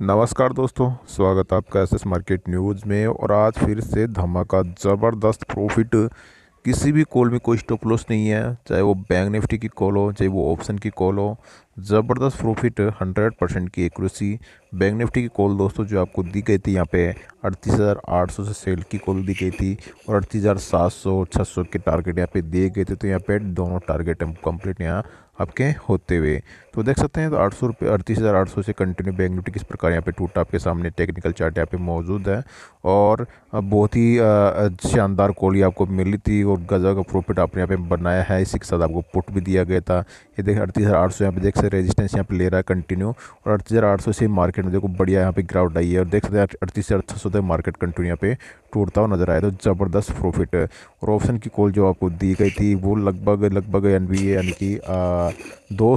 नमस्कार दोस्तों स्वागत है आपका एस मार्केट न्यूज़ में और आज फिर से धमाका ज़बरदस्त प्रॉफिट किसी भी कॉल में कोई स्टॉप लॉस नहीं है चाहे वो बैंक निफ्टी की कॉल हो चाहे वो ऑप्शन की कॉल हो ज़बरदस्त प्रॉफिट 100 परसेंट की एक्यूरेसी बैंक निफ्टी की कॉल दोस्तों जो आपको दी गई थी यहाँ पे अड़तीस हज़ार आठ सौ से सेल की कॉल दी गई थी और अड़तीस हज़ार सात सौ छः सौ के टारगेट यहाँ पे दिए गए थे तो यहाँ पे दोनों टारगेट कंप्लीट यहाँ आपके होते हुए तो देख सकते हैं तो आठ सौ रुपये अड़तीस हज़ार आठ सौ से कंटिन्यू बैंक निफ्टी किस प्रकार यहाँ पे टूटा आपके सामने टेक्निकल चार्ट यहाँ पे मौजूद है और बहुत ही शानदार कॉल आपको मिली थी और गजा का प्रॉफिट आपने यहाँ पे बनाया है इसी के साथ आपको पुट भी दिया गया था ये देख अड़तीस हज़ार आठ सौ यहाँ पे देख से रेजिस्टेंस यहाँ पे ले रहा है कंटिन्यू और अड़तीस से मार्केट में देखो बढ़िया यहाँ पे ग्राउंड आई है और देख सकते हैं अड़तीस हज़ार छः सौ तक मार्केट कंटिन्यू यहाँ पे टूटता हुआ नजर आया तो ज़बरदस्त प्रॉफिट और ऑप्शन की कॉल जो आपको दी गई थी वो लगभग लगभग एन यानी कि दो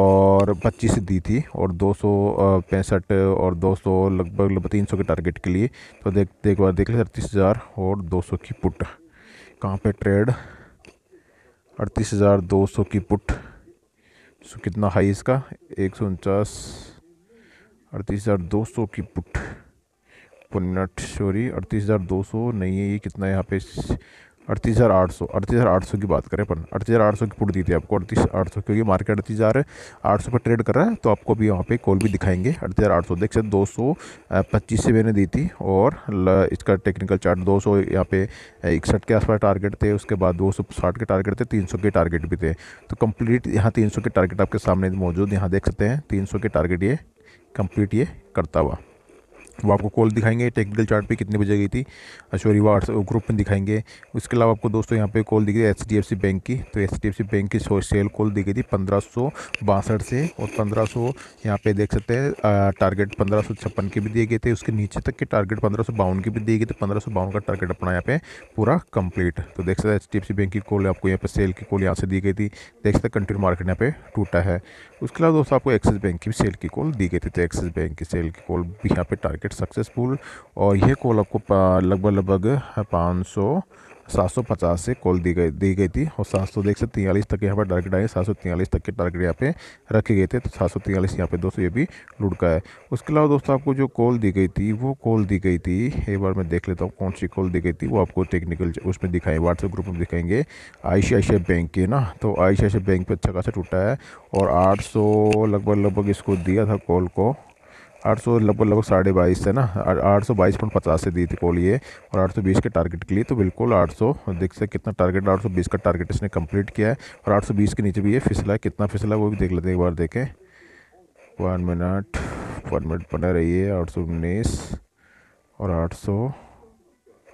और पच्चीस दी थी और दो और दो लगभग लगभग तीन के टारगेट के लिए तो देख देख बार देख लीजिए अड़तीस और दो की पुट कहाँ पर ट्रेड अड़तीस हज़ार दो सौ की पुट सो कितना हाई इसका एक सौ उनचास अड़तीस हज़ार दो सौ की पुट पुनट सॉरी अड़तीस हज़ार दो सौ नहीं है ये कितना यहाँ पे अड़तीस हज़ार आठ सौ अड़तीस हज़ार आठ सौ की बात करें अपन अड़तीस हज़ार आठ सौ की पुट दी थी आपको अड़तीस आठ सौ क्योंकि मार्केट अड़तीस हज़ार है आठ सौ पर ट्रेड कर रहा है तो आपको अभी यहाँ पे कॉल भी दिखाएंगे अड़तीस हज़ार आठ सौ देख सकते दो सौ पच्चीस से मैंने दी थी और इसका टेक्निकल चार्ट दो सौ यहाँ पे इकसठ के आसपास टारगेट थे उसके बाद दो सौ साठ के टारगेट थे तीन सौ के टारगेट भी थे तो कम्प्लीट यहाँ तीन सौ के टारगेट आपके सामने मौजूद यहाँ देख सकते हैं तीन सौ के टारगेट ये कम्प्लीट ये करता हुआ वो आपको कॉल दिखाएंगे टेक्निकल चार्ट पे कितने बजे गई थी सॉरी व्हाट्सएप ग्रुप में दिखाएंगे उसके अलावा आपको दोस्तों यहाँ पे कॉल दी गई H D F C bank की तो H D F C bank की सेल कॉल दी गई थी पंद्रह सौ बासठ से और पंद्रह सौ यहाँ पे देख सकते हैं टारगेट पंद्रह सौ छप्पन के भी दिए गए थे उसके नीचे तक के टारगेट पंद्रह सौ बावन के भी दिए गए थे पंद्रह सौ बावन का टारगेट अपना यहाँ पे पूरा कंप्लीट तो देख सकते हैं H D F C bank की कॉल आपको यहाँ पर सेल की कॉल यहाँ से दी गई थी देख सकते कंटिन्यू मार्केट यहाँ पे टूटा है उसके अलावा दोस्तों आपको एक्सिस बैंक की सेल की कॉल दी गई थी तो एक्सिस बैंक की सेल की कॉल भी यहाँ पे टारगेट मार्केट सक्सेसफुल और यह कॉल आपको लगभग लगभग हाँ, पाँच सौ सात सौ पचास से कॉल दी गई दी गई थी और सात सौ एक से तियालीस तक यहाँ पर टारगेट आए सात सौ तियालीस तक के टारगेट यहाँ पे रखे गए थे तो सात सौ तियालीस यहाँ पे दोस्तों ये भी लुड़का है उसके अलावा दोस्तों आपको जो कॉल दी गई थी वो कॉल दी गई थी एक बार मैं देख लेता हूँ कौन सी कॉल दी गई थी वो आपको टेक्निकल उसमें दिखाएँ व्हाट्सएप ग्रुप में दिखाएंगे आई बैंक के ना तो आई बैंक पर अच्छा खासा टूटा है और आठ लगभग लगभग इसको दिया था कॉल को आठ सौ लगभग लगभग साढ़े बाईस है ना आठ सौ बाईस पॉइंट पचास से दी थी कॉल ये और आठ सौ बीस के टारगेट के लिए तो बिल्कुल आठ सौ देख सकते कितना टारगेट आठ सौ बीस का टारगेट इसने कंप्लीट किया है और आठ सौ बीस के नीचे भी ये फिसला है कितना फिसला वो भी देख लेते हैं एक बार देखें वन मिनट वन मिनट बना रही है आठ सौ उन्नीस और आठ सौ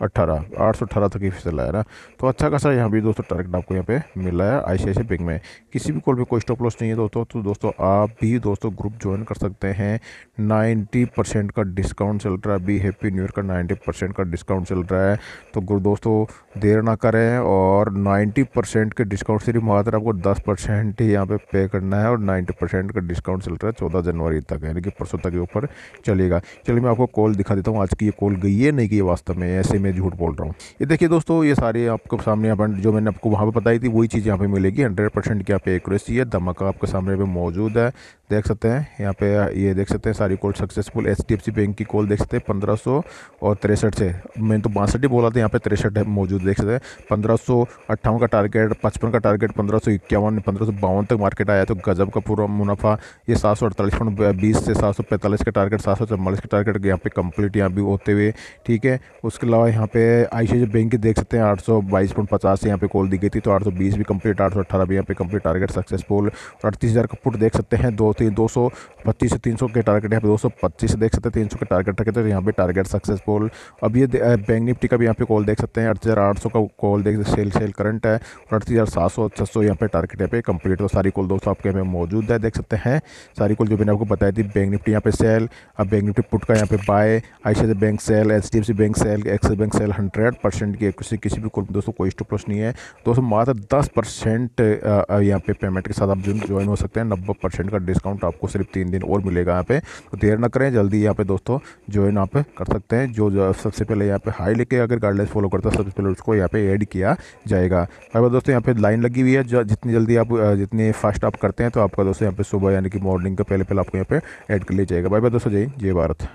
अट्ठारह आठ सौ तक ही फिसल लाया ना तो अच्छा खासा यहाँ भी दोस्तों टारगेट आपको यहाँ पे मिला है आई बैंक में किसी भी कॉल पे कोई स्टॉप लॉस नहीं है दोस्तों तो दोस्तों आप भी दोस्तों ग्रुप ज्वाइन कर सकते हैं नाइन्टी परसेंट का डिस्काउंट चल रहा है अभी हैप्पी न्यू ईयर का नाइन्टी परसेंट का डिस्काउंट चल रहा है तो दोस्तों देर ना करें और नाइन्टी परसेंट के डिस्काउंट से मात्र आपको दस परसेंट ही यहाँ पे पे करना है और नाइन्टी परसेंट का डिस्काउंट चल रहा है चौदह जनवरी तक यानी कि परसों तक के ऊपर चलेगा चलिए मैं आपको कॉल दिखा देता हूँ आज की ये कॉल गई है नहीं गई वास्तव में ऐसे में मैं झूठ बोल रहा हूँ ये देखिए दोस्तों ये सारे आपको सामने अपन जो मैंने आपको वहाँ पर बताई थी वही चीज़ यहाँ पर मिलेगी हंड्रेड परसेंट की यहाँ पे एक्यूरेसी है धमाका आपके सामने पर मौजूद है देख सकते हैं यहाँ पे ये देख सकते हैं सारी कॉल सक्सेसफुल एच बैंक की कॉल देख सकते हैं पंद्रह सौ और तिरसठ से मैंने तो बासठ ही बोला था यहाँ पे तिरसठ है मौजूद देख सकते हैं पंद्रह सौ अट्ठावन का टारगेट पचपन का टारगेट पंद्रह सौ इक्यावन पंद्रह सौ बावन तक मार्केट आया तो गजब का पूरा मुनाफा ये सात सौ अड़तालीस पॉइंट बीस से सात सौ पैंतालीस का टारगेट सात सौ चौवालीस का टारगेट यहाँ पे कंप्लीट यहाँ भी होते हुए ठीक है उसके अलावा यहाँ पे आई सी बैंक की देख सकते हैं आठ सौ बाईस पॉइंट पचास से यहाँ पे कॉल दी गई थी तो आठ सौ बीस भी कंप्लीट आठ सौ अठारह भी यहाँ पे कंप्लीट टारगेट सक्सेसफुल और अड़तीस हज़ार का पुट देख सकते हैं दो तीन दो सौ पच्चीस से तीन सौ के टारगेट यहाँ पे दो सौ पच्चीस देख सकते हैं तीन सौ के टारगेट रखे थे यहाँ पे टारगेट सक्सेसफुल अब ये बैंक निफ्टी का भी यहाँ पे कॉल देख सकते हैं अड़तीस हज़ार आठ सौ का कॉल देख सेल सेल करंट है और अड़तीस हज़ार सात सौ छः सौ यहाँ पे टारगेट यहाँ पे कंप्लीट तो सारी कॉल दोस्तों आपके यहाँ मौजूद है देख सकते हैं सारी कॉल जो मैंने आपको बताई थी बैंक निफ्टी यहाँ पे सेल अब बैंक निफ्टी पुट का यहाँ पे buy I bank sell H bank sell Axis Bank bank sell hundred percent की एक्यूसी किसी भी दोस्तों कोई स्टॉप लॉस नहीं है दोस्तों मात्र दस परसेंट यहाँ पे पेमेंट के साथ आप ज्वाइन हो सकते हैं नब्बे परसेंट का डिस्काउंट आपको सिर्फ तीन दिन और मिलेगा यहाँ पे तो देर ना करें जल्दी यहाँ पे दोस्तों ज्वाइन आप कर सकते हैं जो, सबसे पहले यहाँ पे हाई लेके अगर गाइडलाइंस फॉलो करता है सबसे पहले उसको यहाँ पे ऐड किया जाएगा अगर दोस्तों यहाँ पे लाइन लगी हुई है जितनी जल्दी आप जितनी फास्ट आप करते हैं तो आपका दोस्तों यहाँ पे सुबह यानी कि मॉर्निंग का पहले पहले आपको यहाँ पे ऐड कर लिया जाएगा बाय बाय दोस्तों जय जय भारत